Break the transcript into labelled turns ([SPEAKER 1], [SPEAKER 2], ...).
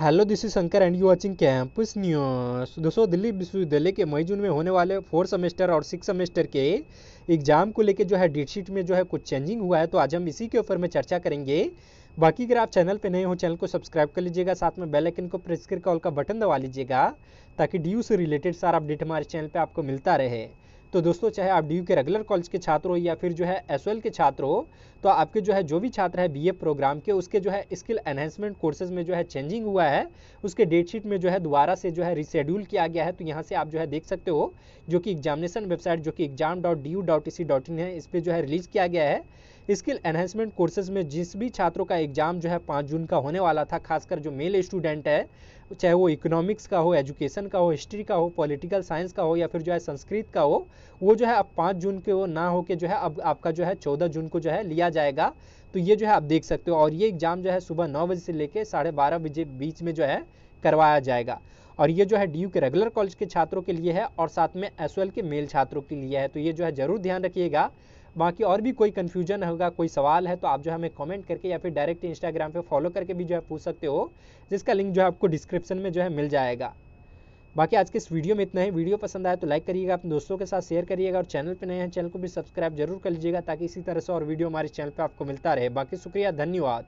[SPEAKER 1] hello this is Shankar and you watching campus news दोस्तों दिल्ली विश्वविद्यालय के मई जून में होने वाले फोर्थ सेमेस्टर और सिक्स सेमेस्टर के एग्जाम को लेकर जो है डेटशीट में जो है कुछ चेंजिंग हुआ है तो आज हम इसी के ऊपर में चर्चा करेंगे बाकी अगर आप चैनल पर नए हो चैनल को सब्सक्राइब कर लीजिएगा साथ में बेलाइकन को प्रेस करके ऑल का बटन दबा लीजिएगा ताकि डी से रिलेटेड सारा अपडेट हमारे चैनल पर आपको मिलता रहे तो दोस्तों चाहे आप डी के रेगुलर कॉलेज के छात्र हो या फिर जो है एस के छात्र हो तो आपके जो है जो भी छात्र है बी प्रोग्राम के उसके जो है स्किल एनहेंसमेंट कोर्सेज में जो है चेंजिंग हुआ है उसके डेटशीट में जो है दोबारा से जो है रिशेड्यूल किया गया है तो यहाँ से आप जो है देख सकते हो जो कि एग्जामिनेशन वेबसाइट जो कि exam dot D U dot C dot in है इस पर जो है रिलीज किया गया है स्किल एनहेंसमेंट कोर्सेज में जिस भी छात्रों का एग्जाम जो है पाँच जून का होने वाला था खासकर जो मेल स्टूडेंट है चाहे वो इकोनॉमिक्स का हो एजुकेशन का हो हिस्ट्री का हो पॉलिटिकल साइंस का हो या फिर जो है संस्कृत का हो वो जो है अब पाँच जून के वो ना के जो है अब आपका जो है चौदह जून को जो है लिया जाएगा तो ये जो है आप देख सकते हो और ये एग्ज़ाम जो है सुबह नौ बजे से लेकर साढ़े बारह बजे बीच में जो है करवाया जाएगा और ये जो है डी के रेगुलर कॉलेज के छात्रों के लिए है और साथ में एस के मेल छात्रों के लिए है तो ये जो है ज़रूर ध्यान रखिएगा बाकी और भी कोई कन्फ्यूजन होगा कोई सवाल है तो आप जो है हमें कॉमेंट करके या फिर डायरेक्ट इंस्टाग्राम पर फॉलो करके भी जो है पूछ सकते हो जिसका लिंक जो है आपको डिस्क्रिप्शन में जो है मिल जाएगा बाकी आज के इस वीडियो में इतना ही वीडियो पसंद आया तो लाइक करिएगा अपने दोस्तों के साथ शेयर करिएगा और चैनल पर नए हैं चैनल को भी सब्सक्राइब जरूर कर लीजिएगा ताकि इसी तरह से और वीडियो हमारे चैनल पर आपको मिलता रहे बाकी शुक्रिया धन्यवाद